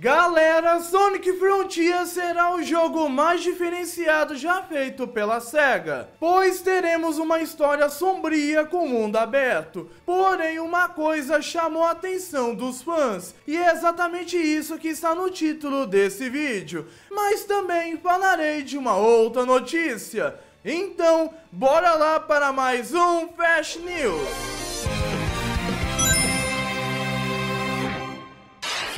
Galera, Sonic Frontier será o jogo mais diferenciado já feito pela SEGA, pois teremos uma história sombria com mundo aberto. Porém, uma coisa chamou a atenção dos fãs, e é exatamente isso que está no título desse vídeo. Mas também falarei de uma outra notícia. Então, bora lá para mais um Fast News!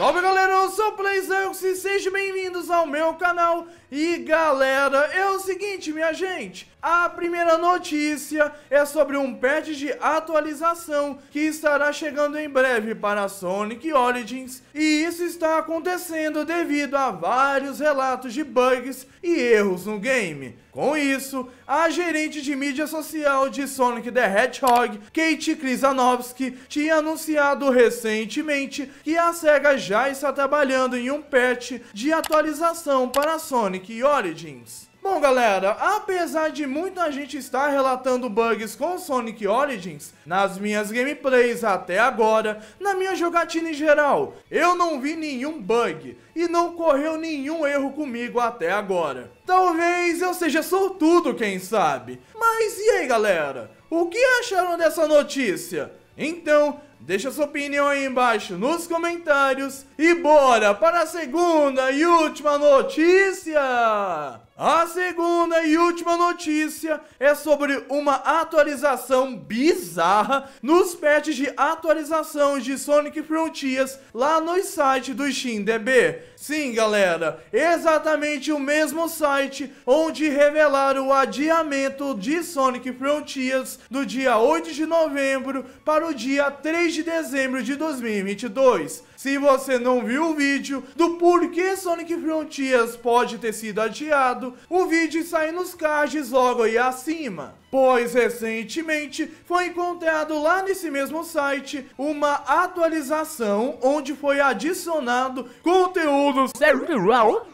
Salve galera, eu sou o Playzanx e sejam bem-vindos ao meu canal E galera, é o seguinte minha gente A primeira notícia é sobre um patch de atualização Que estará chegando em breve para Sonic Origins E isso está acontecendo devido a vários relatos de bugs e erros no game com isso, a gerente de mídia social de Sonic the Hedgehog, Kate Krzyzanowski, tinha anunciado recentemente que a SEGA já já está trabalhando em um patch de atualização para Sonic Origins. Bom galera, apesar de muita gente estar relatando bugs com Sonic Origins, nas minhas gameplays até agora, na minha jogatina em geral, eu não vi nenhum bug e não correu nenhum erro comigo até agora. Talvez eu seja sortudo, quem sabe. Mas e aí galera, o que acharam dessa notícia? Então, Deixa sua opinião aí embaixo nos comentários e bora para a segunda e última notícia! A segunda e última notícia é sobre uma atualização bizarra nos patches de atualização de Sonic Frontiers lá no site do SteamDB. Sim, galera, exatamente o mesmo site onde revelaram o adiamento de Sonic Frontiers do dia 8 de novembro para o dia 3 de dezembro de 2022. Se você não viu o vídeo do porquê Sonic Frontiers pode ter sido adiado, o vídeo sai nos cards logo aí acima. Pois recentemente foi encontrado lá nesse mesmo site uma atualização onde foi adicionado conteúdo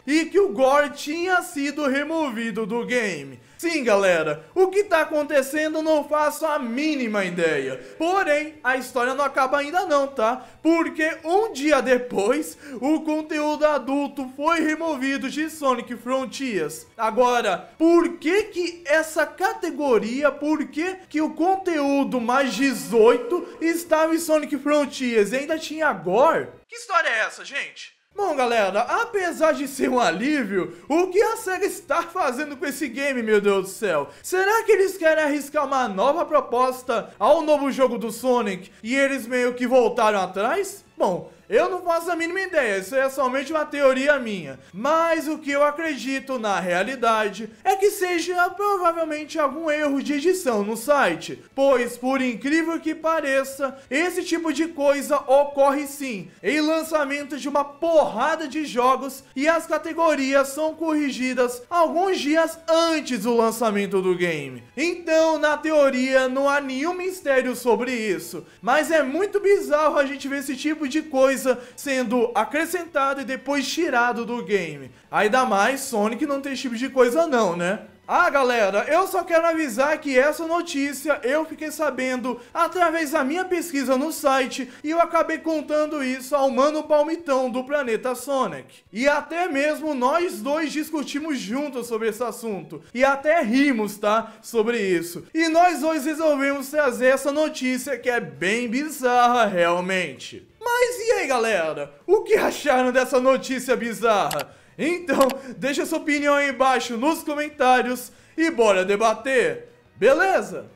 e que o Gore tinha sido removido do game. Sim, galera, o que está acontecendo não faço a mínima ideia. Porém, a história não acaba ainda não, tá? Porque um dia depois, o conteúdo adulto foi removido de Sonic Frontiers. Agora, por que que essa categoria, por que que o conteúdo mais 18 estava em Sonic Frontiers e ainda tinha gore? Que história é essa, gente? Bom, galera, apesar de ser um alívio, o que a SEGA está fazendo com esse game, meu Deus do céu? Será que eles querem arriscar uma nova proposta ao novo jogo do Sonic e eles meio que voltaram atrás? Bom, eu não faço a mínima ideia, isso é somente uma teoria minha. Mas o que eu acredito na realidade é que seja provavelmente algum erro de edição no site, pois por incrível que pareça, esse tipo de coisa ocorre sim em lançamento de uma porrada de jogos e as categorias são corrigidas alguns dias antes do lançamento do game. Então, na teoria, não há nenhum mistério sobre isso, mas é muito bizarro a gente ver esse tipo de coisa sendo acrescentado e depois tirado do game. Ainda mais Sonic não tem esse tipo de coisa não, né? Ah, galera, eu só quero avisar que essa notícia eu fiquei sabendo através da minha pesquisa no site e eu acabei contando isso ao Mano Palmitão do Planeta Sonic. E até mesmo nós dois discutimos juntos sobre esse assunto e até rimos, tá? Sobre isso. E nós dois resolvemos trazer essa notícia que é bem bizarra realmente. Mas e aí, galera? O que acharam dessa notícia bizarra? Então, deixa sua opinião aí embaixo nos comentários e bora debater, beleza?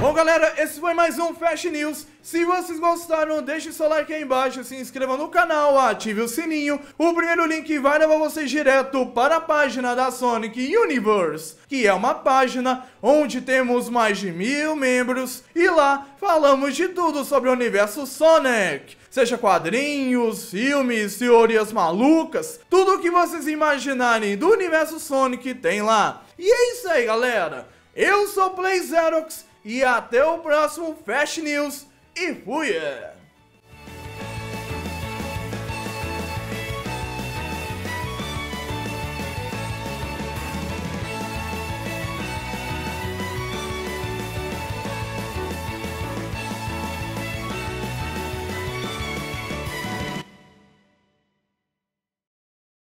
Bom galera, esse foi mais um Fast News Se vocês gostaram, deixe seu like aí embaixo Se inscreva no canal, ative o sininho O primeiro link vai levar vocês direto para a página da Sonic Universe Que é uma página onde temos mais de mil membros E lá falamos de tudo sobre o universo Sonic Seja quadrinhos, filmes, teorias malucas Tudo o que vocês imaginarem do universo Sonic tem lá E é isso aí galera eu sou o Play Xerox e até o próximo Fast News e fui! É.